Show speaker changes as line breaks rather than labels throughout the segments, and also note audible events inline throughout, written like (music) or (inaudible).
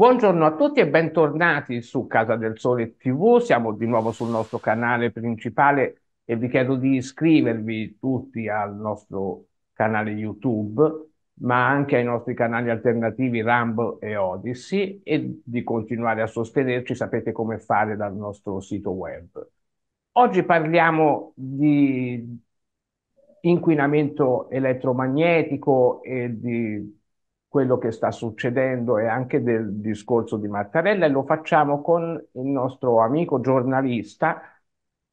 Buongiorno a tutti e bentornati su Casa del Sole TV. Siamo di nuovo sul nostro canale principale e vi chiedo di iscrivervi tutti al nostro canale YouTube, ma anche ai nostri canali alternativi Rambo e Odyssey e di continuare a sostenerci. Sapete come fare dal nostro sito web. Oggi parliamo di inquinamento elettromagnetico e di quello che sta succedendo e anche del discorso di Mattarella e lo facciamo con il nostro amico giornalista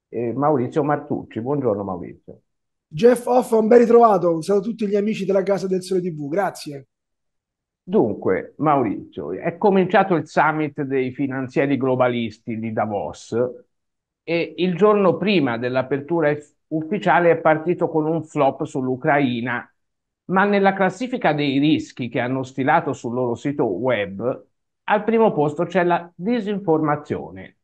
eh, Maurizio Martucci. Buongiorno Maurizio.
Jeff Hoffman, ben ritrovato. Un saluto a tutti gli amici della Casa del Sole TV. Grazie.
Dunque, Maurizio, è cominciato il summit dei finanzieri globalisti di Davos e il giorno prima dell'apertura ufficiale è partito con un flop sull'Ucraina ma nella classifica dei rischi che hanno stilato sul loro sito web, al primo posto c'è la disinformazione.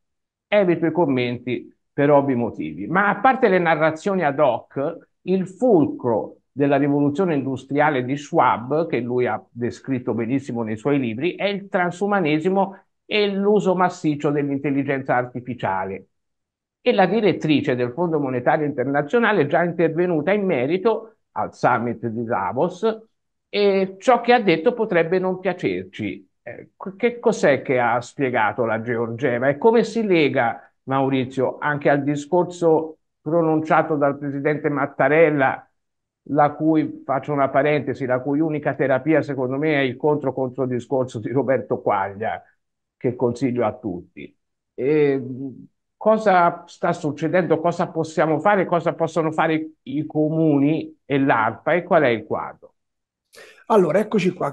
Evito i commenti per ovvi motivi, ma a parte le narrazioni ad hoc, il fulcro della rivoluzione industriale di Schwab, che lui ha descritto benissimo nei suoi libri, è il transumanesimo e l'uso massiccio dell'intelligenza artificiale. E la direttrice del Fondo Monetario Internazionale, è già intervenuta in merito, al summit di Davos e ciò che ha detto potrebbe non piacerci. Eh, che cos'è che ha spiegato la Georgieva e come si lega, Maurizio, anche al discorso pronunciato dal presidente Mattarella, la cui, faccio una parentesi, la cui unica terapia secondo me è il contro-contro discorso di Roberto Quaglia, che consiglio a tutti. E, cosa sta succedendo, cosa possiamo fare, cosa possono fare i comuni e l'ARPA e qual è il quadro.
Allora, eccoci qua.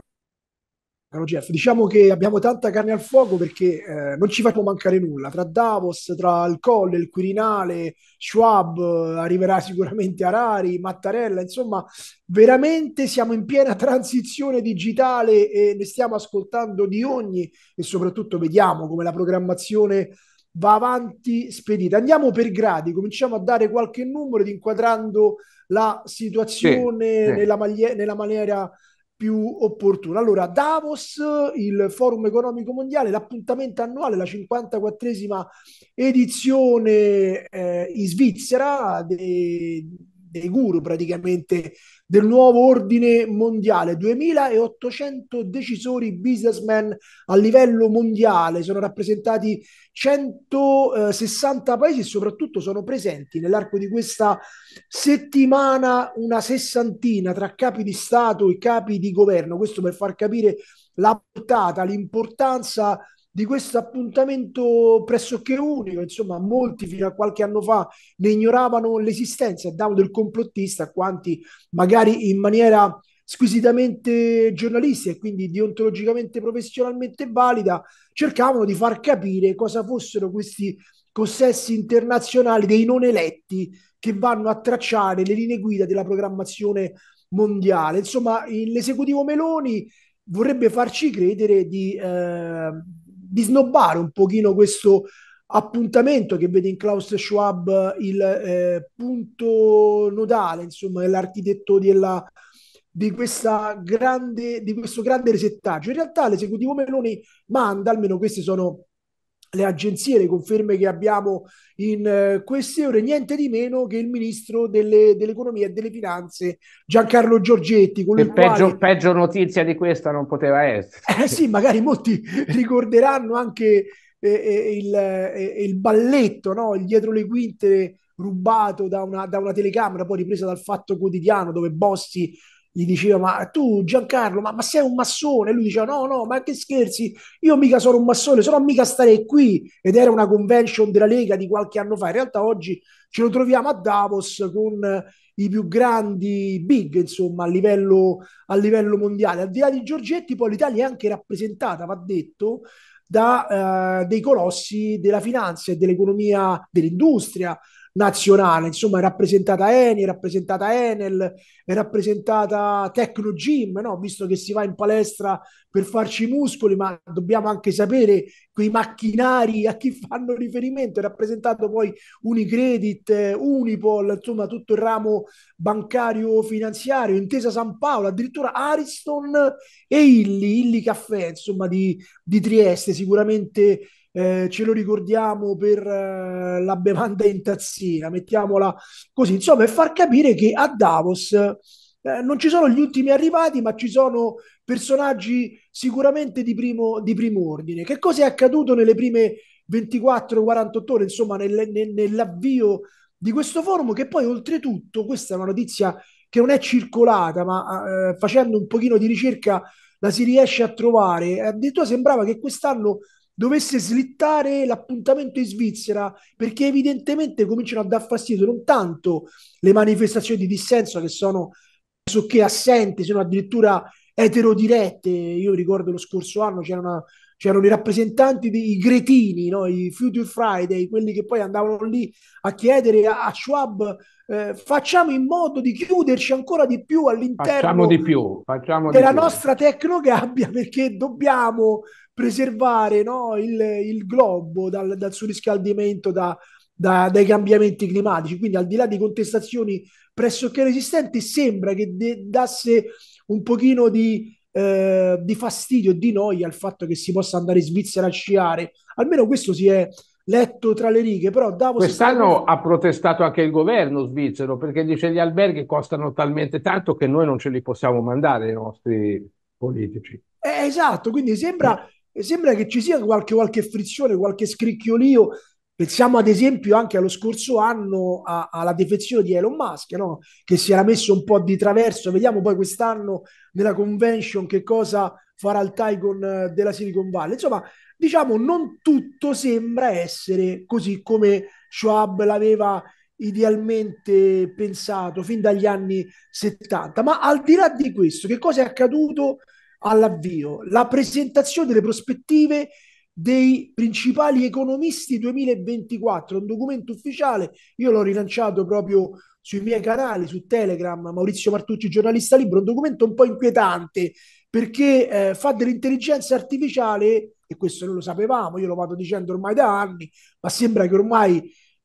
Caro Jeff, diciamo che abbiamo tanta carne al fuoco perché eh, non ci facciamo mancare nulla. Tra Davos, tra il Colle, il Quirinale, Schwab, eh, arriverà sicuramente Arari, Mattarella, insomma, veramente siamo in piena (laughs) transizione digitale e ne stiamo ascoltando di ogni e soprattutto vediamo come la programmazione va avanti spedita. Andiamo per gradi, cominciamo a dare qualche numero inquadrando la situazione sì, sì. Nella, maglie- nella maniera più opportuna. Allora, Davos, il Forum Economico Mondiale, l'appuntamento annuale, la 54esima edizione eh, in Svizzera de- dei guru praticamente del nuovo ordine mondiale. 2800 decisori businessmen a livello mondiale, sono rappresentati 160 paesi e soprattutto sono presenti nell'arco di questa settimana una sessantina tra capi di Stato e capi di governo. Questo per far capire la portata, l'importanza di questo appuntamento pressoché unico, insomma molti fino a qualche anno fa ne ignoravano l'esistenza e davano del complottista a quanti magari in maniera squisitamente giornalistica e quindi deontologicamente professionalmente valida cercavano di far capire cosa fossero questi consessi internazionali dei non eletti che vanno a tracciare le linee guida della programmazione mondiale. Insomma, l'esecutivo Meloni vorrebbe farci credere di, eh, di snobbare un pochino questo appuntamento che vede in Klaus Schwab il eh, punto nodale, insomma, l'architetto della, di, grande, di questo grande resettaggio. In realtà l'esecutivo Meloni manda, almeno queste sono le agenzie, le conferme che abbiamo in eh, queste ore, niente di meno che il ministro delle, dell'economia e delle finanze Giancarlo Giorgetti. Con il peggio, peggio notizia
di questa non poteva essere.
Eh sì, magari molti (laughs) ricorderanno anche eh, eh, il, eh, il, balletto, no? il dietro le quinte rubato da una, da una telecamera, poi ripresa dal Fatto Quotidiano, dove Bossi gli diceva ma tu Giancarlo ma, ma sei un massone e lui diceva no no ma che scherzi io mica sono un massone se mica starei qui ed era una convention della Lega di qualche anno fa in realtà oggi ce lo troviamo a Davos con eh, i più grandi big insomma a livello, a livello mondiale al di là di Giorgetti poi l'Italia è anche rappresentata va detto da eh, dei colossi della finanza e dell'economia dell'industria nazionale, insomma è rappresentata Eni, è rappresentata Enel, è rappresentata Tecnogym, no? visto che si va in palestra per farci i muscoli, ma dobbiamo anche sapere quei macchinari a chi fanno riferimento, è rappresentato poi Unicredit, Unipol, insomma tutto il ramo bancario finanziario, Intesa San Paolo, addirittura Ariston e Illi, Illi Caffè, insomma di, di Trieste, sicuramente eh, ce lo ricordiamo per eh, la bevanda in tazzina, mettiamola così, insomma, e far capire che a Davos eh, non ci sono gli ultimi arrivati, ma ci sono personaggi sicuramente di primo, di primo ordine. Che cosa è accaduto nelle prime 24-48 ore, insomma, nel, nel, nell'avvio di questo forum, che poi oltretutto, questa è una notizia che non è circolata, ma eh, facendo un pochino di ricerca la si riesce a trovare. Addirittura sembrava che quest'anno dovesse slittare l'appuntamento in Svizzera, perché evidentemente cominciano a dar fastidio non tanto le manifestazioni di dissenso che sono pressoché assenti, sono addirittura eterodirette. Io ricordo lo scorso anno c'erano, c'erano i rappresentanti dei gretini, no? i Future Friday, quelli che poi andavano lì a chiedere a, a Schwab eh, facciamo in modo di chiuderci ancora di più all'interno di
più, della più.
nostra tecnogabbia (laughs) perché dobbiamo preservare no, il, il, globo dal, dal suo riscaldamento da, da, dai cambiamenti climatici. Quindi, al di là di contestazioni pressoché resistenti, sembra che de- dasse un pochino di, eh, di fastidio, di noia al fatto che si possa andare in Svizzera a sciare. Almeno questo si è letto tra le righe, però Davos... Quest'anno
ha protestato anche il governo svizzero perché dice gli alberghi costano talmente tanto che noi non ce li possiamo mandare i nostri
politici. Eh, esatto, quindi sembra eh e sembra che ci sia qualche, qualche frizione, qualche scricchiolio. Pensiamo ad esempio anche allo scorso anno a, alla defezione di Elon Musk, no? che si era messo un po' di traverso. Vediamo poi quest'anno nella convention che cosa farà il Tycoon eh, della Silicon Valley. Insomma, diciamo, non tutto sembra essere così come Schwab l'aveva idealmente pensato fin dagli anni 70. Ma al di là di questo, che cosa è accaduto all'avvio la presentazione delle prospettive dei principali economisti 2024, un documento ufficiale, io l'ho rilanciato proprio sui miei canali, su Telegram, Maurizio Martucci, giornalista libero, un documento un po' inquietante perché eh, fa dell'intelligenza artificiale, e questo non lo sapevamo, io lo vado dicendo ormai da anni, ma sembra che ormai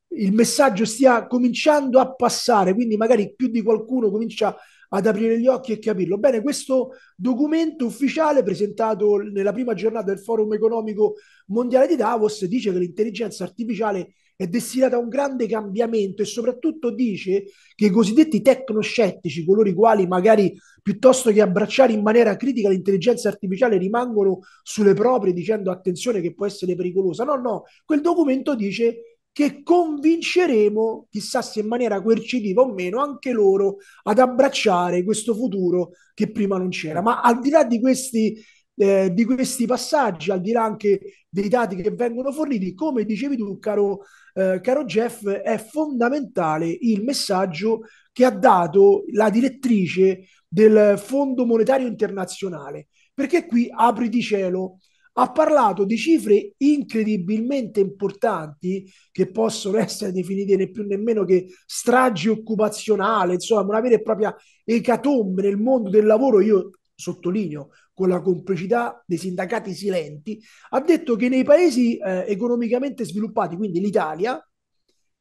il messaggio stia cominciando a passare, quindi magari più di qualcuno comincia a ad aprire gli occhi e capirlo. Bene, questo documento ufficiale presentato nella prima giornata del Forum economico mondiale di Davos dice che l'intelligenza artificiale è destinata a un grande cambiamento e soprattutto dice che i cosiddetti tecnoscettici, coloro i quali magari piuttosto che abbracciare in maniera critica l'intelligenza artificiale rimangono sulle proprie dicendo attenzione che può essere pericolosa. No, no, quel documento dice che convinceremo, chissà se in maniera coercitiva o meno, anche loro ad abbracciare questo futuro che prima non c'era. Ma al di là di questi, eh, di questi passaggi, al di là anche dei dati che vengono forniti, come dicevi tu, caro, eh, caro Jeff, è fondamentale il messaggio che ha dato la direttrice del Fondo Monetario Internazionale, perché qui apri di cielo ha parlato di cifre incredibilmente importanti che possono essere definite né più nemmeno che stragi occupazionale, insomma una vera e propria ecatombe nel mondo del lavoro. Io sottolineo con la complicità dei sindacati silenti, ha detto che nei paesi eh, economicamente sviluppati, quindi l'Italia,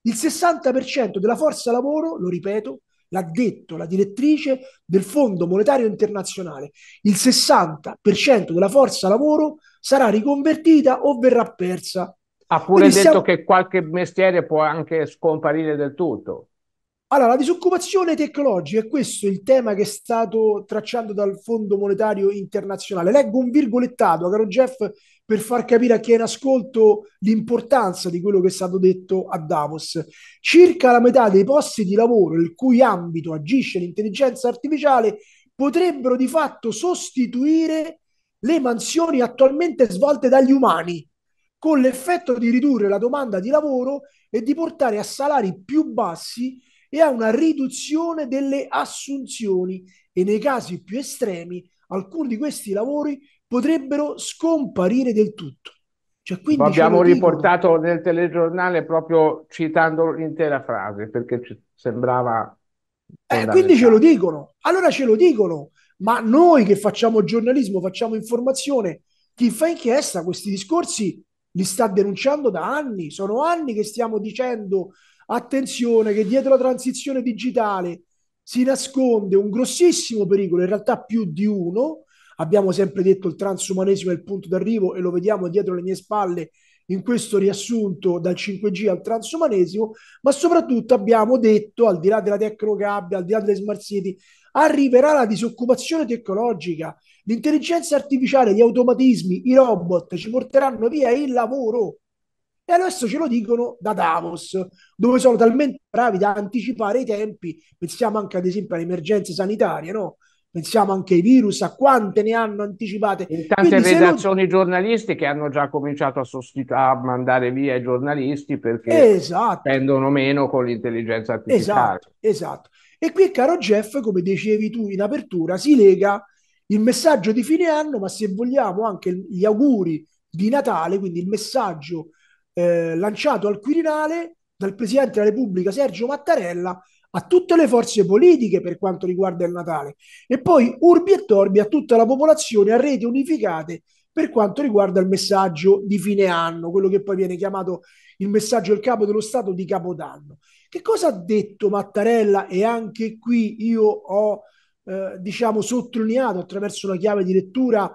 il 60% della forza lavoro, lo ripeto, l'ha detto la direttrice del Fondo Monetario Internazionale, il 60% della forza lavoro sarà riconvertita o verrà persa. Ha pure Quindi detto siamo...
che qualche mestiere può anche scomparire del tutto.
Allora, la disoccupazione tecnologica, è questo il tema che è stato tracciato dal Fondo Monetario Internazionale. Leggo un virgolettato, caro Jeff, per far capire a chi è in ascolto l'importanza di quello che è stato detto a Davos. Circa la metà dei posti di lavoro il cui ambito agisce l'intelligenza artificiale potrebbero di fatto sostituire le mansioni attualmente svolte dagli umani, con l'effetto di ridurre la domanda di lavoro e di portare a salari più bassi e a una riduzione delle assunzioni e nei casi più estremi alcuni di questi lavori potrebbero scomparire del tutto. Cioè, quindi abbiamo riportato
nel telegiornale proprio citando l'intera frase perché ci sembrava...
Eh, quindi ce lo dicono, allora ce lo dicono, ma noi che facciamo giornalismo, facciamo informazione, chi fa inchiesta questi discorsi li sta denunciando da anni, sono anni che stiamo dicendo attenzione che dietro la transizione digitale si nasconde un grossissimo pericolo, in realtà più di uno, Abbiamo sempre detto il transumanesimo è il punto d'arrivo e lo vediamo dietro le mie spalle in questo riassunto dal 5G al transumanesimo, ma soprattutto abbiamo detto, al di là della tecnogabbia, al di là delle smart city, arriverà la disoccupazione tecnologica, l'intelligenza artificiale, gli automatismi, i robot ci porteranno via il lavoro. E adesso ce lo dicono da Davos, dove sono talmente bravi da anticipare i tempi, pensiamo anche ad esempio alle emergenze sanitarie, no? pensiamo anche ai virus, a quante ne hanno anticipate. In tante Quindi, redazioni
non... giornalistiche hanno già cominciato a, sostitu- a, mandare via i giornalisti perché esatto. spendono meno con l'intelligenza artificiale. Esatto,
esatto. E qui, caro Jeff, come dicevi tu in apertura, si lega il messaggio di fine anno, ma se vogliamo anche gli auguri di Natale, quindi il messaggio eh, lanciato al Quirinale dal Presidente della Repubblica Sergio Mattarella a tutte le forze politiche per quanto riguarda il Natale e poi urbi e torbi a tutta la popolazione a reti unificate per quanto riguarda il messaggio di fine anno, quello che poi viene chiamato il messaggio del capo dello Stato di Capodanno. Che cosa ha detto Mattarella? E anche qui io ho, eh, diciamo, sottolineato attraverso una chiave di lettura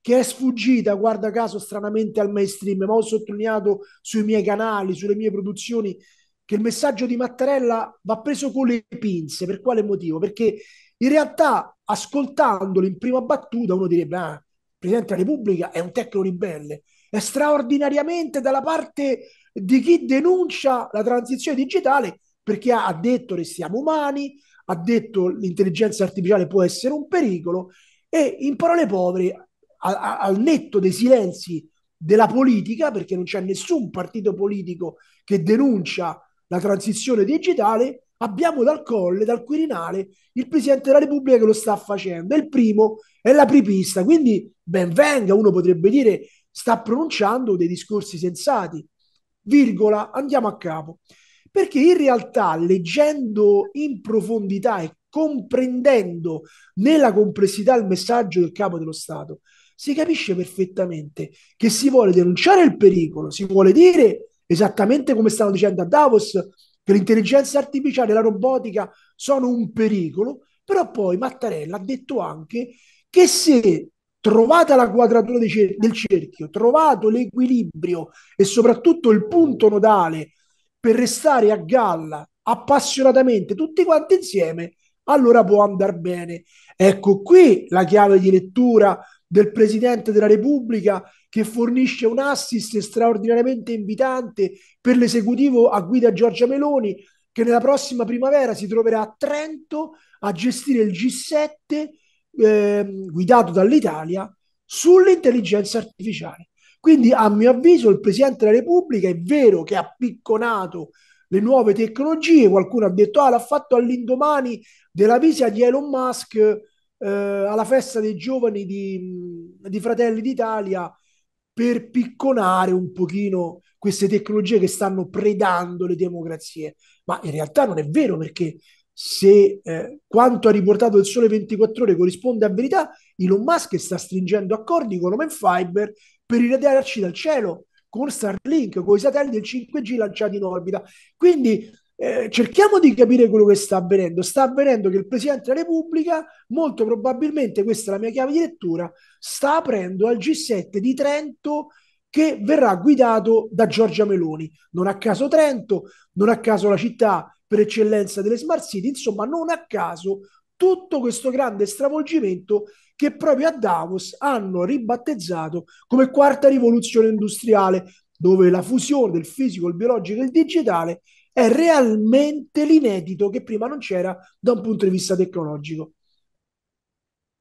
che è sfuggita, guarda caso, stranamente al mainstream, ma ho sottolineato sui miei canali, sulle mie produzioni che il messaggio di Mattarella va preso con le pinze. Per quale motivo? Perché in realtà, ascoltandolo in prima battuta, uno direbbe: Ah, il Presidente della Repubblica è un tecno ribelle, è straordinariamente dalla parte di chi denuncia la transizione digitale perché ha detto restiamo umani, ha detto l'intelligenza artificiale può essere un pericolo e in parole povere, a, al netto dei silenzi della politica, perché non c'è nessun partito politico che denuncia la transizione digitale, abbiamo dal Colle, dal Quirinale, il Presidente della Repubblica che lo sta facendo, è il primo, è la l'apripista, quindi ben venga, uno potrebbe dire sta pronunciando dei discorsi sensati, virgola, andiamo a capo. Perché in realtà leggendo in profondità e comprendendo nella complessità il messaggio del capo dello Stato, si capisce perfettamente che si vuole denunciare il pericolo, si vuole dire esattamente come stanno dicendo a Davos, che l'intelligenza artificiale e la robotica sono un pericolo, però poi Mattarella ha detto anche che se trovata la quadratura cer- del cerchio, trovato l'equilibrio e soprattutto il punto nodale per restare a galla appassionatamente tutti quanti insieme, allora può andare bene. Ecco qui la chiave di lettura del Presidente della Repubblica che fornisce un assist straordinariamente invitante per l'esecutivo a guida Giorgia Meloni, che nella prossima primavera si troverà a Trento a gestire il G7 eh, guidato dall'Italia sull'intelligenza artificiale. Quindi, a mio avviso, il Presidente della Repubblica è vero che ha picconato le nuove tecnologie, qualcuno ha detto, ah, l'ha fatto all'indomani della visita di Elon Musk eh, alla festa dei giovani di, mm, di Fratelli d'Italia per picconare un pochino queste tecnologie che stanno predando le democrazie. Ma in realtà non è vero perché se eh, quanto ha riportato il Sole 24 ore corrisponde a verità, Elon Musk sta stringendo accordi con Open Fiber per irradiarci dal cielo con Starlink, con i satelliti del 5G lanciati in orbita. Quindi eh, cerchiamo di capire quello che sta avvenendo. Sta avvenendo che il Presidente della Repubblica, molto probabilmente, questa è la mia chiave di lettura, sta aprendo al G7 di Trento che verrà guidato da Giorgia Meloni. Non a caso Trento, non a caso la città per eccellenza delle smart city, insomma non a caso tutto questo grande stravolgimento che proprio a Davos hanno ribattezzato come quarta rivoluzione industriale, dove la fusione del fisico, il biologico e il digitale è realmente l'inedito che prima non c'era da un punto di vista tecnologico.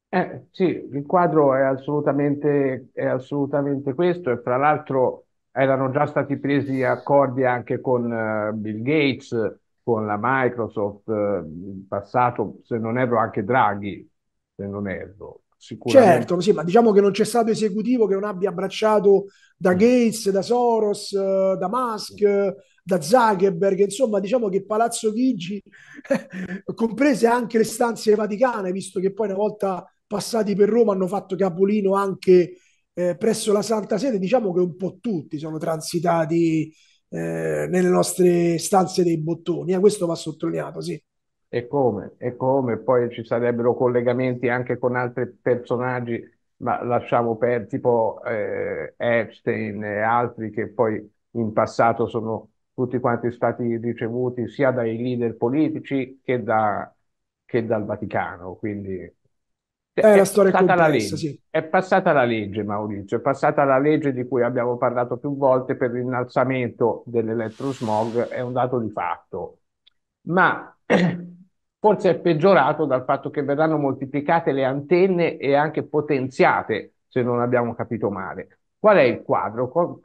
Eh, sì, il quadro è assolutamente, è assolutamente questo e fra l'altro erano già stati presi accordi anche con uh, Bill Gates, con la Microsoft, uh, in passato se non erro anche Draghi, se non erro. Certo,
sì, ma diciamo che non c'è stato esecutivo che non abbia abbracciato da mm. Gates, da Soros, eh, da Musk, da Zuckerberg, insomma diciamo che Palazzo Chigi, (laughs) comprese anche le stanze vaticane, visto che poi una volta passati per Roma hanno fatto capolino anche eh, presso la Santa Sede, diciamo che un po' tutti sono transitati eh, nelle nostre stanze dei bottoni, eh, questo va sottolineato, sì.
E come, e come, poi ci sarebbero collegamenti anche con altri personaggi, ma lasciamo per tipo eh, Epstein e altri che poi in passato sono tutti quanti stati ricevuti sia dai leader politici che, da, che dal Vaticano. Quindi
è, è passata la legge. Sì.
È passata la legge, Maurizio, è passata la legge di cui abbiamo parlato più volte per l'innalzamento dell'elettrosmog, è un dato di fatto. Ma (clears throat) forse è peggiorato dal fatto che verranno moltiplicate le antenne e anche potenziate, se non abbiamo capito male. Qual è il quadro?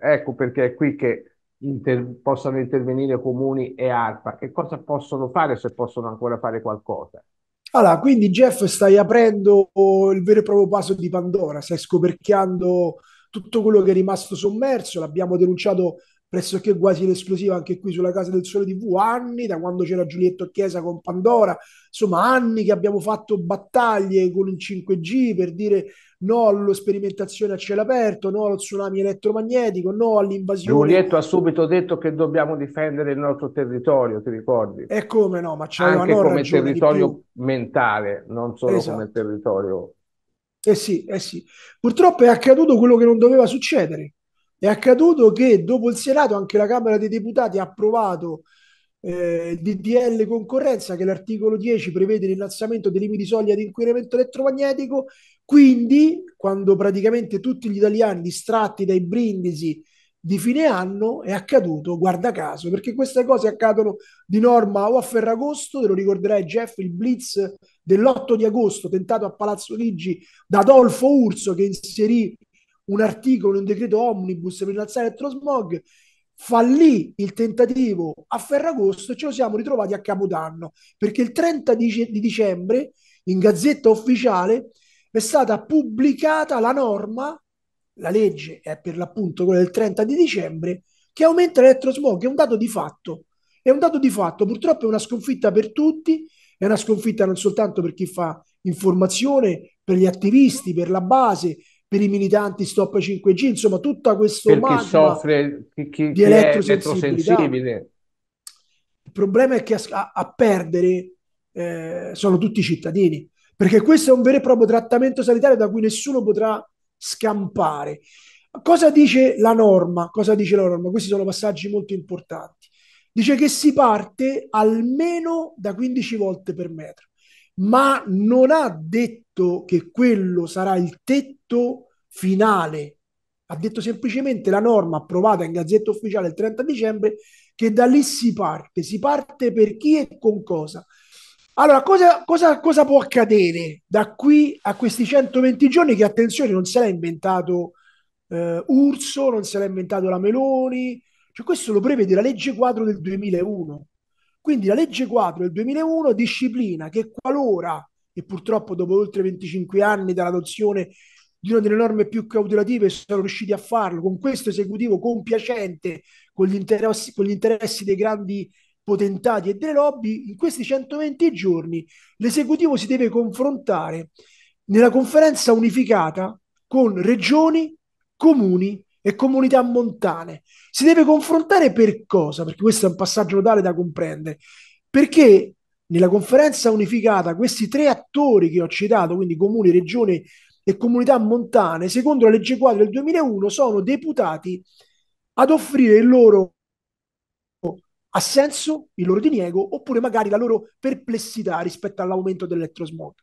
Ecco perché è qui che inter- possano intervenire comuni e ARPA? Che cosa possono fare se possono ancora fare qualcosa?
Allora, quindi Jeff stai aprendo oh, il vero e proprio vaso di Pandora, stai scoperchiando tutto quello che è rimasto sommerso, l'abbiamo denunciato pressoché quasi in esclusiva anche qui sulla Casa del Sole TV, anni da quando c'era Giulietto Chiesa con Pandora, insomma anni che abbiamo fatto battaglie con il 5G per dire no alla sperimentazione a cielo aperto, no allo tsunami elettromagnetico, no all'invasione. Giulietto
ha subito detto che dobbiamo difendere il nostro territorio, ti ricordi?
E come no, ma c'è Anche come territorio
mentale, non solo esatto. come territorio...
Eh sì, eh sì. Purtroppo è accaduto quello che non doveva succedere. È accaduto che dopo il Senato anche la Camera dei Deputati ha approvato eh, il DDL concorrenza che l'articolo 10 prevede l'innalzamento dei limiti soglia di inquinamento elettromagnetico quindi, quando praticamente tutti gli italiani distratti dai brindisi di fine anno è accaduto, guarda caso, perché queste cose accadono di norma o a Ferragosto, te lo ricorderai Jeff, il blitz dell'8 di agosto tentato a Palazzo Chigi da Adolfo Urso che inserì un articolo in un decreto omnibus per innalzare l'elettrosmog, fallì il tentativo a Ferragosto e ce lo siamo ritrovati a Capodanno, perché il 30 di dicembre in Gazzetta Ufficiale è stata pubblicata la norma, la legge è per l'appunto quella del 30 di dicembre, che aumenta l'elettrosmog, è un dato di fatto, è un dato di fatto, purtroppo è una sconfitta per tutti, è una sconfitta non soltanto per chi fa informazione, per gli attivisti, per la base, per i militanti stop 5G, insomma tutta questa per chi
soffre chi, chi, di elettrosensibile.
Il problema è che a, a perdere eh, sono tutti i cittadini, perché questo è un vero e proprio trattamento sanitario da cui nessuno potrà scampare. Cosa dice la norma? Cosa dice la norma? Questi sono passaggi molto importanti. Dice che si parte almeno da 15 volte per metro, ma non ha detto che quello sarà il tetto finale. Ha detto semplicemente la norma approvata in Gazzetta Ufficiale il 30 dicembre che da lì si parte. Si parte per chi e con cosa? Allora, cosa, cosa, cosa, può accadere da qui a questi 120 giorni? Che attenzione, non se l'ha inventato eh, Urso, non se l'ha inventato la Meloni, cioè, questo lo prevede la legge quadro del 2001. Quindi la legge quadro del 2001 disciplina che qualora, e purtroppo dopo oltre 25 anni dall'adozione di una delle norme più cautelative sono riusciti a farlo con questo esecutivo compiacente con gli interessi, con gli interessi dei grandi potentati e delle lobby, in questi 120 giorni l'esecutivo si deve confrontare nella conferenza unificata con regioni, comuni e comunità montane. Si deve confrontare per cosa? Perché questo è un passaggio notale da comprendere. Perché nella conferenza unificata questi tre attori che ho citato, quindi comuni, regioni e comunità montane, secondo la legge quadro del 2001, sono deputati ad offrire il loro ha senso il loro diniego oppure magari la loro perplessità rispetto all'aumento dell'elettrosmog.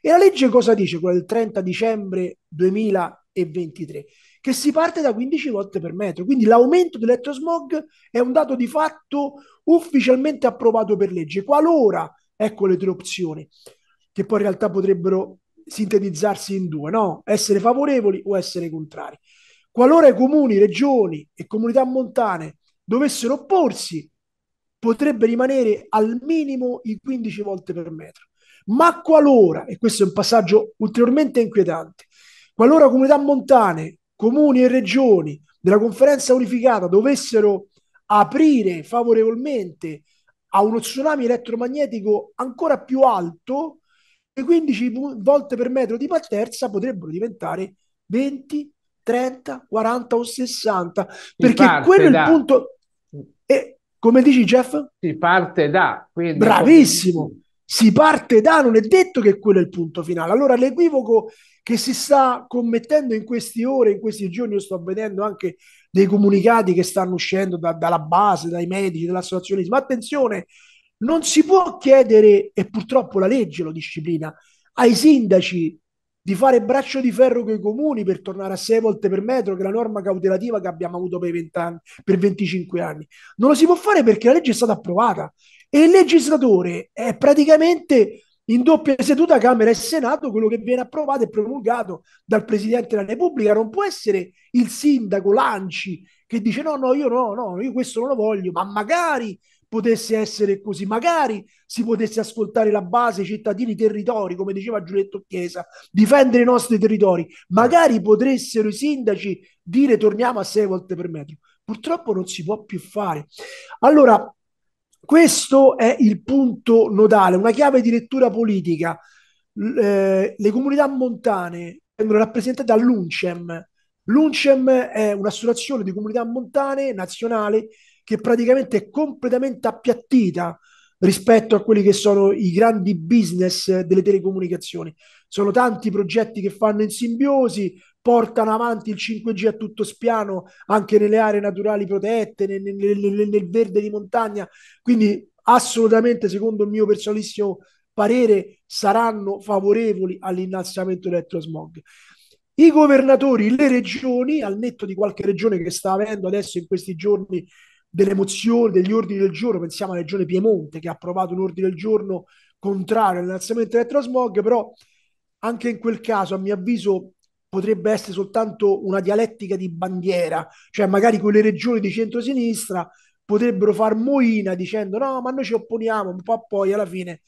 E la legge cosa dice quella del 30 dicembre 2023? Che si parte da 15 volte per metro, quindi l'aumento dell'elettrosmog è un dato di fatto ufficialmente approvato per legge, qualora, ecco le tre opzioni, che poi in realtà potrebbero sintetizzarsi in due, no? Essere favorevoli o essere contrari. Qualora i comuni, regioni e comunità montane dovessero opporsi potrebbe rimanere al minimo i 15 volte per metro. Ma qualora, e questo è un passaggio ulteriormente inquietante, qualora comunità montane, comuni e regioni della conferenza unificata dovessero aprire favorevolmente a uno tsunami elettromagnetico ancora più alto, le 15 volte per metro di terza potrebbero diventare 20, 30, 40 o 60, perché parte, quello è il punto e, come dici Jeff?
Si parte da. Quindi...
Bravissimo! Si parte da, non è detto che quello è il punto finale. Allora l'equivoco che si sta commettendo in queste ore, in questi giorni, io sto vedendo anche dei comunicati che stanno uscendo da, dalla base, dai medici, Ma Attenzione, non si può chiedere, e purtroppo la legge lo disciplina, ai sindaci di fare braccio di ferro con i comuni per tornare a sei volte per metro, che è la norma cautelativa che abbiamo avuto per, 20 anni, per 25 anni. Non lo si può fare perché la legge è stata approvata e il legislatore è praticamente in doppia seduta Camera e Senato quello che viene approvato e promulgato dal Presidente della Repubblica. Non può essere il sindaco Lanci che dice no, no, io no, no, io questo non lo voglio, ma magari potesse essere così, magari si potesse ascoltare la base, i cittadini, i territori, come diceva Giulietto Chiesa, difendere i nostri territori, magari potessero i sindaci dire torniamo a sei volte per metro. Purtroppo non si può più fare. Allora, questo è il punto nodale, una chiave di lettura politica. Eh, le comunità montane vengono rappresentate dall'UNCEM. L'UNCEM è un'associazione di comunità montane nazionale che praticamente è completamente appiattita rispetto a quelli che sono i grandi business delle telecomunicazioni. Sono tanti i progetti che fanno in simbiosi, portano avanti il 5G a tutto spiano anche nelle aree naturali protette, nel, nel, nel, nel verde di montagna. Quindi assolutamente, secondo il mio personalissimo parere, saranno favorevoli all'innalzamento dell'elettrosmog. I governatori, le regioni, al netto di qualche regione che sta avendo adesso in questi giorni delle mozioni, degli ordini del giorno, pensiamo alla Regione Piemonte che ha approvato un ordine del giorno contrario all'innalzamento dell'elettrosmog, però anche in quel caso, a mio avviso, potrebbe essere soltanto una dialettica di bandiera, cioè magari quelle regioni di centrosinistra potrebbero far moina dicendo no, ma noi ci opponiamo, un po' poi alla fine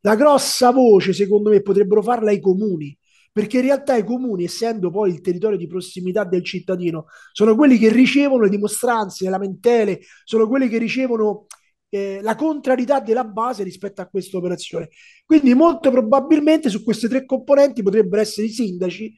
la grossa voce, secondo me, potrebbero farla i comuni, perché in realtà i comuni, essendo poi il territorio di prossimità del cittadino, sono quelli che ricevono le dimostranze, le lamentele, sono quelli che ricevono eh, la contrarietà della base rispetto a questa operazione. Quindi molto probabilmente su queste tre componenti potrebbero essere i sindaci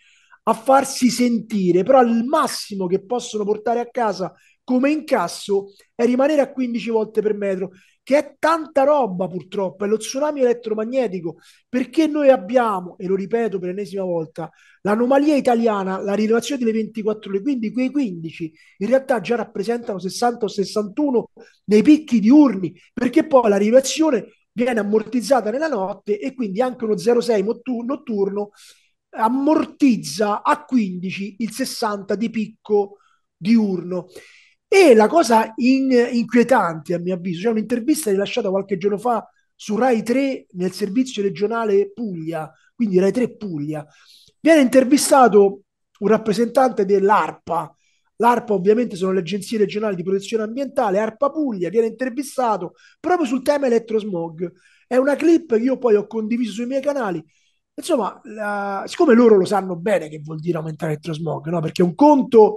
a farsi sentire, però il massimo che possono portare a casa come incasso è rimanere a 15 volte per metro che è tanta roba purtroppo, è lo tsunami elettromagnetico, perché noi abbiamo, e lo ripeto per l'ennesima volta, l'anomalia italiana, la rilevazione delle 24 ore, quindi quei 15 in realtà già rappresentano 60 o 61 nei picchi diurni, perché poi la rilevazione viene ammortizzata nella notte e quindi anche uno 06 notturno ammortizza a 15 il 60 di picco diurno. E la cosa in, inquietante, a mio avviso, c'è cioè un'intervista rilasciata qualche giorno fa su Rai 3 nel servizio regionale Puglia, quindi Rai 3 Puglia, viene intervistato un rappresentante dell'ARPA. L'ARPA ovviamente sono le agenzie regionali di protezione ambientale, ARPA Puglia viene intervistato proprio sul tema elettrosmog. È una clip che io poi ho condiviso sui miei canali. Insomma, la... siccome loro lo sanno bene che vuol dire aumentare l'elettrosmog, no? perché un conto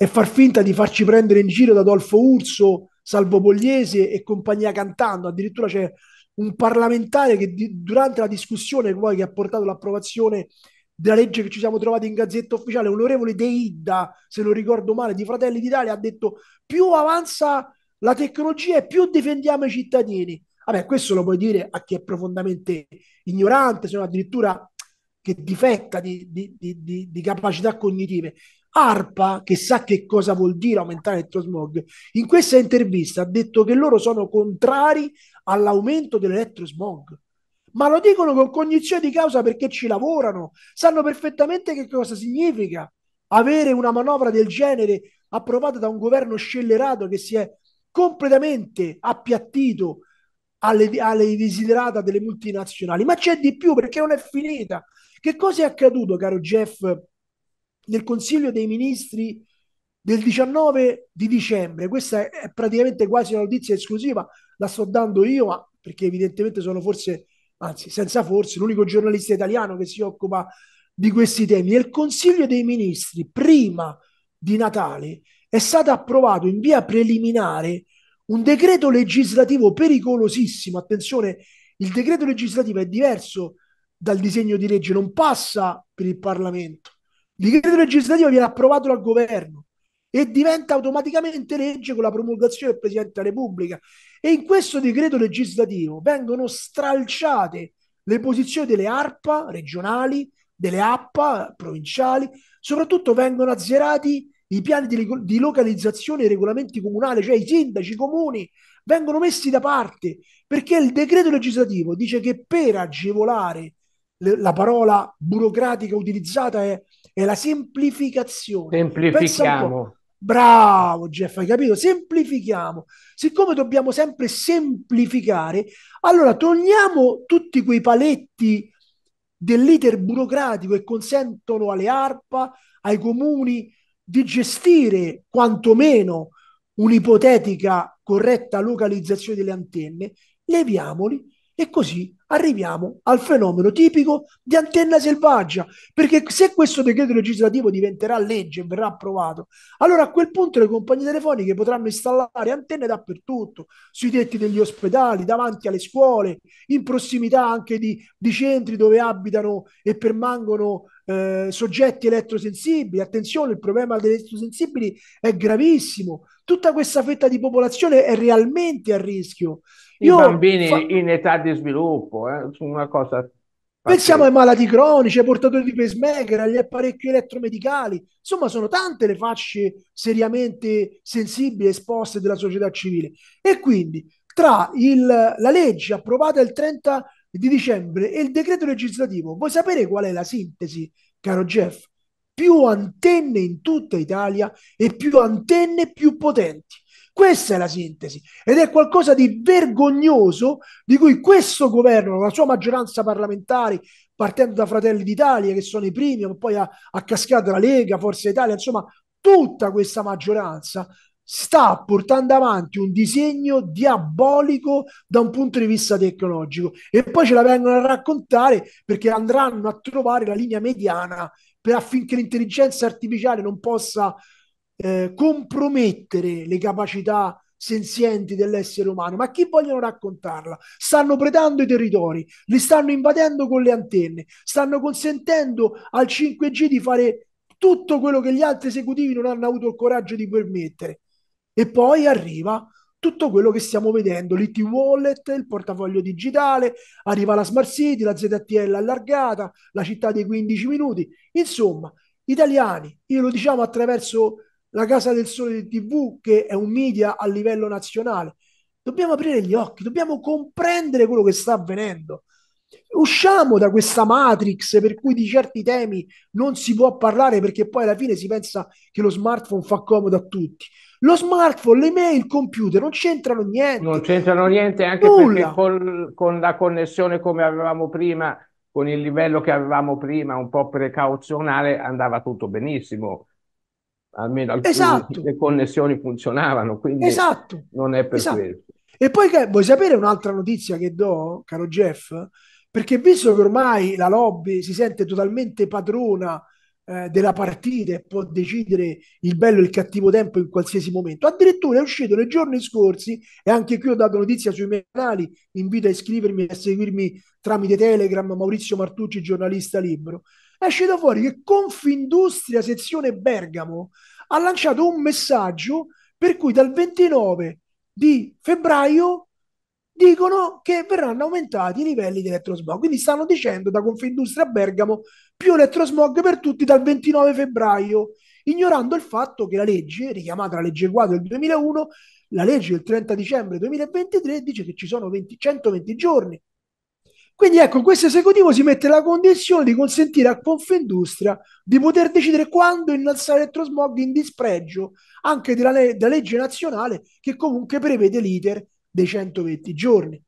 e far finta di farci prendere in giro da Adolfo Urso, Salvo Pogliese e compagnia cantando. Addirittura c'è un parlamentare che di, durante la discussione poi, che ha portato l'approvazione della legge che ci siamo trovati in Gazzetta Ufficiale, onorevole De Idda, se non ricordo male, di Fratelli d'Italia, ha detto più avanza la tecnologia e più difendiamo i cittadini. Vabbè, questo lo puoi dire a chi è profondamente ignorante, se no addirittura che difetta di, di, di, di, capacità cognitive. ARPA, che sa che cosa vuol dire aumentare l'elettrosmog, in questa intervista ha detto che loro sono contrari all'aumento dell'elettrosmog. Ma lo dicono con cognizione di causa perché ci lavorano, sanno perfettamente che cosa significa avere una manovra del genere approvata da un governo scellerato che si è completamente appiattito alle, alle desiderata delle multinazionali. Ma c'è di più perché non è finita. Che cosa è accaduto, caro Jeff, nel Consiglio dei Ministri del 19 di dicembre. Questa è praticamente quasi una notizia esclusiva, la sto dando io, ma perché evidentemente sono forse, anzi senza forse, l'unico giornalista italiano che si occupa di questi temi. Nel Consiglio dei Ministri, prima di Natale, è stato approvato in via preliminare un decreto legislativo pericolosissimo. Attenzione, il decreto legislativo è diverso dal disegno di legge, non passa per il Parlamento il decreto legislativo viene approvato dal governo e diventa automaticamente legge con la promulgazione del Presidente della Repubblica. E in questo decreto legislativo vengono stralciate le posizioni delle ARPA regionali, delle APPA provinciali, soprattutto vengono azzerati i piani di, di localizzazione e i regolamenti comunali, cioè i sindaci, i comuni vengono messi da parte perché il decreto legislativo dice che per agevolare le, la parola burocratica utilizzata è è la semplificazione. Semplifichiamo. Bravo Jeff, hai capito? Semplifichiamo. Siccome dobbiamo sempre semplificare, allora togliamo tutti quei paletti dell'iter burocratico che consentono alle ARPA, ai comuni di gestire quantomeno un'ipotetica corretta localizzazione delle antenne, leviamoli e così arriviamo al fenomeno tipico di antenna selvaggia, perché se questo decreto legislativo diventerà legge e verrà approvato, allora a quel punto le compagnie telefoniche potranno installare antenne dappertutto, sui tetti degli ospedali, davanti alle scuole, in prossimità anche di, di centri dove abitano e permangono eh, soggetti elettrosensibili. Attenzione, il problema degli elettrosensibili è gravissimo. Tutta questa fetta di popolazione è realmente a rischio io I bambini fa...
in età di
sviluppo, eh, una cosa... Pensiamo ai malati cronici, ai portatori di pacemaker, agli apparecchi elettromedicali. Insomma, sono tante le fasce seriamente sensibili e esposte della società civile. E quindi, tra il, la legge approvata il 30 di dicembre e il decreto legislativo, vuoi sapere qual è la sintesi, caro Jeff? Più antenne in tutta Italia e più antenne più potenti. Questa è la sintesi ed è qualcosa di vergognoso di cui questo governo, la sua maggioranza parlamentare, partendo da Fratelli d'Italia, che sono i primi, ma poi a, a cascata la Lega, Forza Italia, insomma, tutta questa maggioranza sta portando avanti un disegno diabolico da un punto di vista tecnologico e poi ce la vengono a raccontare perché andranno a trovare la linea mediana per, affinché l'intelligenza artificiale non possa eh, compromettere le capacità senzienti dell'essere umano, ma chi vogliono raccontarla? Stanno predando i territori, li stanno invadendo con le antenne, stanno consentendo al 5G di fare tutto quello che gli altri esecutivi non hanno avuto il coraggio di permettere. E poi arriva tutto quello che stiamo vedendo, l'IT wallet, il portafoglio digitale, arriva la Smart City, la ZTL allargata, la città dei 15 minuti. Insomma, italiani, io lo diciamo attraverso la Casa del Sole di TV, che è un media a livello nazionale. Dobbiamo aprire gli occhi, dobbiamo comprendere quello che sta avvenendo. Usciamo da questa matrix per cui di certi temi non si può parlare perché poi alla fine si pensa che lo smartphone fa comodo a tutti. Lo smartphone, le mail, il computer non c'entrano niente.
Non c'entrano niente anche Nulla. perché col, con la connessione come avevamo prima, con il livello che avevamo prima, un po' precauzionale, andava tutto benissimo almeno alcune esatto. le connessioni funzionavano, quindi esatto. non è per esatto. questo.
E poi che, vuoi sapere un'altra notizia che do, caro Jeff? Perché visto che ormai la lobby si sente totalmente padrona eh, della partita e può decidere il bello e il cattivo tempo in qualsiasi momento, addirittura è uscito nei giorni scorsi, e anche qui ho dato notizia sui miei canali, invito a iscrivermi e a seguirmi tramite Telegram Maurizio Martucci, giornalista libero è uscito fuori che Confindustria sezione Bergamo ha lanciato un messaggio per cui dal 29 di febbraio dicono che verranno aumentati i livelli di elettrosmog. Quindi stanno dicendo da Confindustria Bergamo più elettrosmog per tutti dal 29 febbraio, ignorando il fatto che la legge, richiamata la legge quadro del 2001, la legge del 30 dicembre 2023 dice che ci sono 20, 120 giorni quindi ecco, questo esecutivo si mette la condizione di consentire a Confindustria di poter decidere quando innalzare l'elettrosmog in dispregio anche della, le- della legge nazionale che comunque prevede l'iter dei 120 giorni.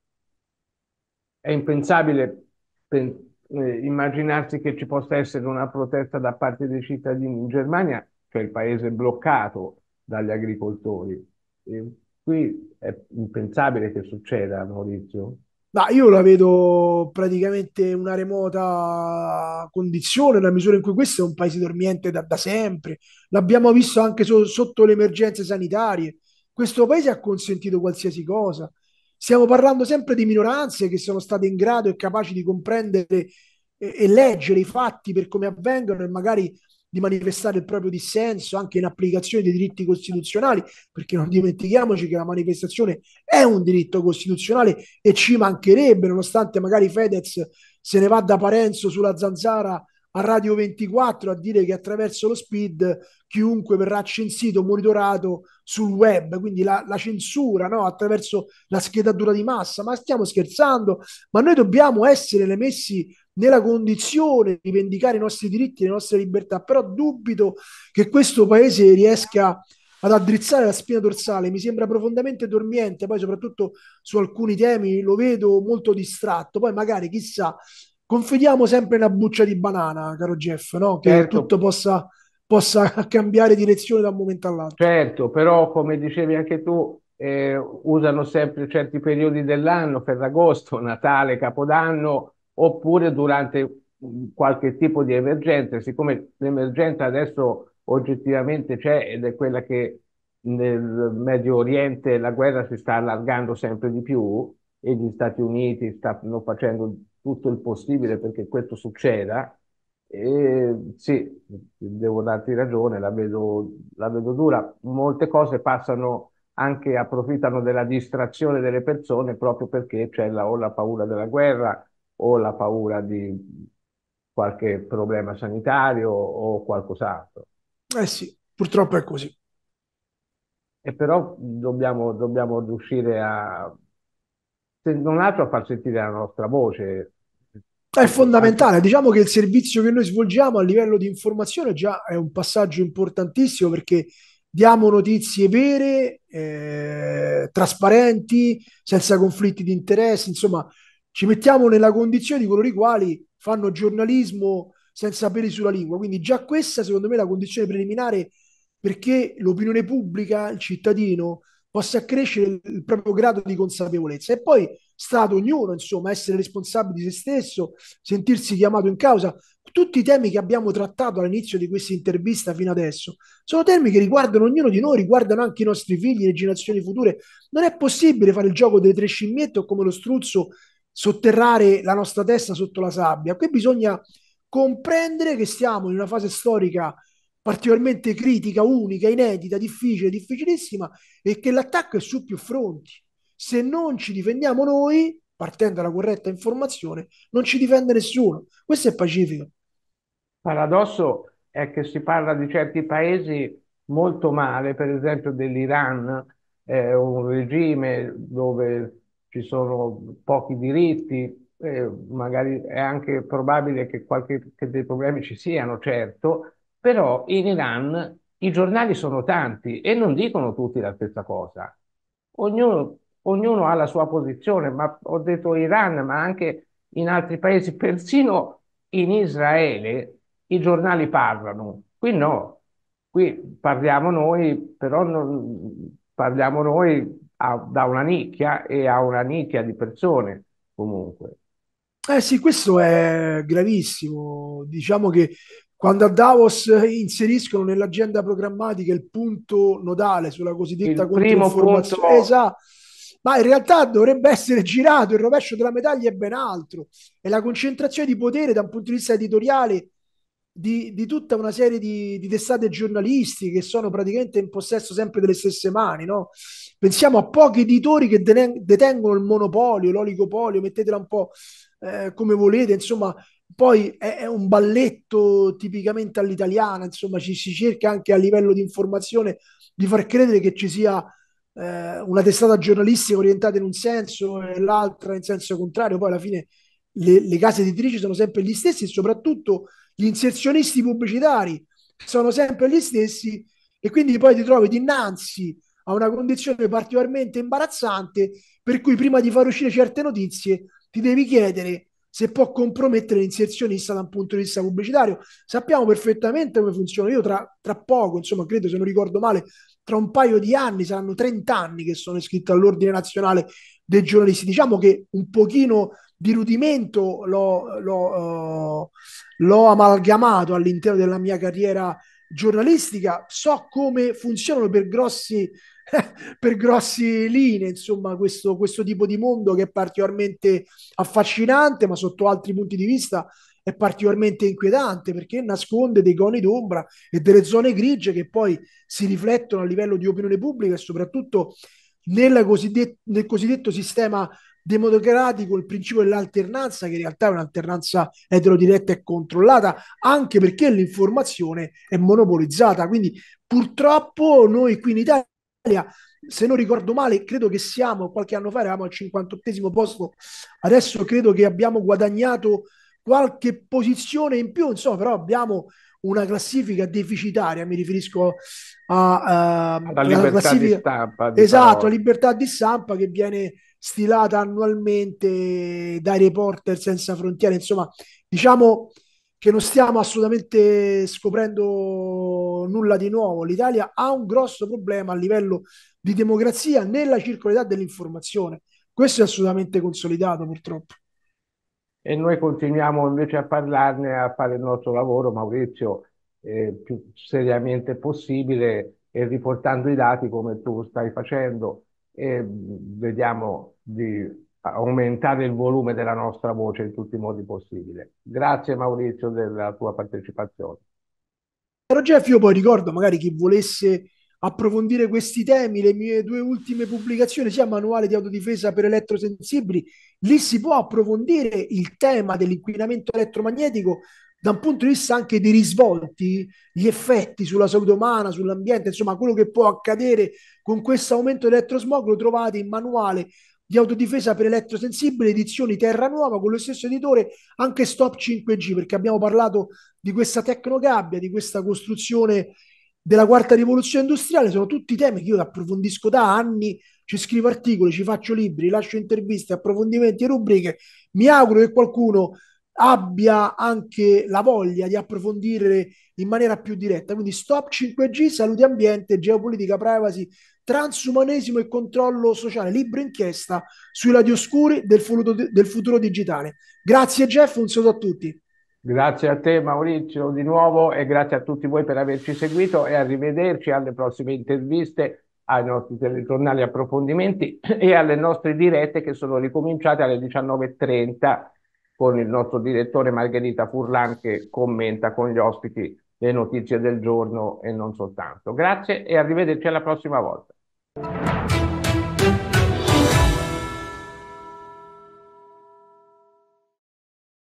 È impensabile pen- eh, immaginarsi che ci possa essere una protesta da parte dei cittadini in Germania, cioè il paese bloccato dagli agricoltori. E qui è impensabile che succeda, Maurizio.
Ma io la vedo praticamente una remota condizione, nella misura in cui questo è un paese dormiente da, da sempre. L'abbiamo visto anche so, sotto le emergenze sanitarie. Questo paese ha consentito qualsiasi cosa. Stiamo parlando sempre di minoranze che sono state in grado e capaci di comprendere e, e leggere i fatti per come avvengono e magari di manifestare il proprio dissenso anche in applicazione dei diritti costituzionali, perché non dimentichiamoci che la manifestazione è un diritto costituzionale e ci mancherebbe, nonostante magari Fedez se ne va da Parenzo sulla zanzara a Radio 24 a dire che attraverso lo speed chiunque verrà censito, monitorato sul web, quindi la, la censura no? attraverso la schedatura di massa. Ma stiamo scherzando, ma noi dobbiamo essere le messi nella condizione di rivendicare i nostri diritti, e le nostre libertà, però dubito che questo paese riesca ad addrizzare la spina dorsale, mi sembra profondamente dormiente, poi soprattutto su alcuni temi lo vedo molto distratto, poi magari chissà, confidiamo sempre nella buccia di banana, caro Jeff, no? che certo. tutto possa, possa (laughs) cambiare direzione da un momento all'altro.
Certo, però come dicevi anche tu, eh, usano sempre certi periodi dell'anno, agosto, Natale, Capodanno, oppure durante qualche tipo di emergenza, siccome l'emergenza adesso oggettivamente c'è ed è quella che nel Medio Oriente la guerra si sta allargando sempre di più e gli Stati Uniti stanno facendo tutto il possibile perché questo succeda. E sì, devo darti ragione, la vedo, la vedo dura. Molte cose passano anche, approfittano della distrazione delle persone proprio perché c'è la, o la paura della guerra o la paura di qualche problema sanitario o qualcos'altro.
Eh sì, purtroppo è così. E però
dobbiamo, dobbiamo riuscire a, se non altro, a far sentire la nostra voce.
È fondamentale, diciamo che il servizio che noi svolgiamo a livello di informazione già è un passaggio importantissimo perché diamo notizie vere, eh, trasparenti, senza conflitti di interesse, insomma ci mettiamo nella condizione di coloro i quali fanno giornalismo senza peli sulla lingua. Quindi già questa, secondo me, è la condizione preliminare perché l'opinione pubblica, il cittadino, possa crescere il proprio grado di consapevolezza. E poi sta ad ognuno, insomma, essere responsabile di se stesso, sentirsi chiamato in causa. Tutti i temi che abbiamo trattato all'inizio di questa intervista fino adesso sono temi che riguardano ognuno di noi, riguardano anche i nostri figli, le generazioni future. Non è possibile fare il gioco delle tre scimmiette o come lo struzzo sotterrare la nostra testa sotto la sabbia. Qui bisogna comprendere che siamo in una fase storica particolarmente critica, unica, inedita, difficile, difficilissima e che l'attacco è su più fronti. Se non ci difendiamo noi, partendo dalla corretta informazione, non ci difende nessuno. Questo è pacifico. Paradosso
è che si parla di certi paesi molto male, per esempio dell'Iran, eh, un regime dove ci sono pochi diritti, eh, magari è anche probabile che, qualche, che dei problemi ci siano, certo, però in Iran i giornali sono tanti e non dicono tutti la stessa cosa. Ognuno, ognuno ha la sua posizione, ma ho detto Iran, ma anche in altri paesi, (laughs) persino in Israele i giornali parlano, qui no, qui parliamo noi, però non, parliamo noi a, da una nicchia e a una nicchia di persone comunque.
Eh sì, questo è gravissimo. Diciamo che quando a Davos inseriscono nell'agenda programmatica il punto nodale sulla cosiddetta controinformazione, punto... ma in realtà dovrebbe essere girato, il rovescio della medaglia è ben altro, è la concentrazione di potere da un punto di vista editoriale di, di, tutta una serie di, di testate giornalistiche che sono praticamente in possesso sempre delle stesse mani. No? Pensiamo a pochi editori che detengono il monopolio, l'oligopolio, mettetela un po' eh, come volete, insomma. Poi è, è, un balletto tipicamente all'italiana, insomma, ci si cerca anche a livello di informazione di far credere che ci sia eh, una testata giornalistica orientata in un senso e l'altra in senso contrario. Poi alla fine le, le case editrici sono sempre gli stessi e soprattutto gli inserzionisti pubblicitari sono sempre gli stessi e quindi poi ti trovi dinanzi a una condizione particolarmente imbarazzante per cui prima di far uscire certe notizie ti devi chiedere se può compromettere l'inserzionista da un punto di vista pubblicitario. Sappiamo perfettamente come funziona. Io tra, tra poco, insomma, credo se non ricordo male, tra un paio di anni, saranno 30 anni che sono iscritto all'ordine nazionale dei giornalisti. Diciamo che un pochino di rudimento l'ho, l'ho, uh, l'ho amalgamato all'interno della mia carriera giornalistica, so come funzionano per grossi (laughs) per grossi linee, insomma, questo, questo, tipo di mondo che è particolarmente affascinante, ma sotto altri punti di vista è particolarmente inquietante perché nasconde dei coni d'ombra e delle zone grigie che poi si riflettono a livello di opinione pubblica e soprattutto nel cosiddetto, nel cosiddetto sistema democratico il principio dell'alternanza, che in realtà è un'alternanza eterodiretta e controllata, anche perché l'informazione è monopolizzata. Quindi purtroppo noi qui in Italia se non ricordo male, credo che siamo, qualche anno fa eravamo al 58 posto, adesso credo che abbiamo guadagnato qualche posizione in più, insomma, però abbiamo una classifica deficitaria, mi riferisco a, a, ehm, alla libertà di stampa. Di diciamo. esatto, parola. libertà di stampa che viene stilata annualmente dai reporter senza frontiere. Insomma, diciamo che non stiamo assolutamente scoprendo nulla di nuovo. L'Italia ha un grosso problema a livello di democrazia nella circolarità dell'informazione. Questo è assolutamente consolidato purtroppo.
E noi continuiamo invece a parlarne, a fare il nostro lavoro, Maurizio, eh, più seriamente possibile e riportando i dati come tu stai facendo e vediamo di aumentare il volume della nostra voce in tutti i modi possibili. Grazie Maurizio della tua partecipazione.
Caro Jeff, io poi ricordo magari chi volesse approfondire questi temi, le mie due ultime pubblicazioni, sia manuale di autodifesa per elettrosensibili, lì si può approfondire il tema dell'inquinamento elettromagnetico da un punto di vista anche dei risvolti, gli effetti sulla salute umana, sull'ambiente, insomma, quello che può accadere con questo aumento di lo trovate in manuale di autodifesa per elettrosensibile, edizioni Terra Nuova, con lo stesso editore, anche Stop 5G, perché abbiamo parlato di questa tecnogabbia, di questa costruzione della quarta rivoluzione industriale, sono tutti temi che io approfondisco da anni, ci scrivo articoli, ci faccio libri, lascio interviste, approfondimenti e rubriche. Mi auguro che qualcuno abbia anche la voglia di approfondire in maniera più diretta. Quindi stop 5G, salute ambiente, geopolitica, privacy, transumanesimo e controllo sociale, libro inchiesta sui lati oscuri del futuro, del futuro digitale. Grazie Jeff, un saluto a tutti.
Grazie a te Maurizio di nuovo e grazie a tutti voi per averci seguito e arrivederci alle prossime interviste, ai nostri telegiornali approfondimenti (clears throat) e alle nostre dirette che sono ricominciate alle 19.30 con il nostro direttore Margherita Furlan che commenta con gli ospiti le notizie del giorno e non soltanto. Grazie e arrivederci alla prossima volta.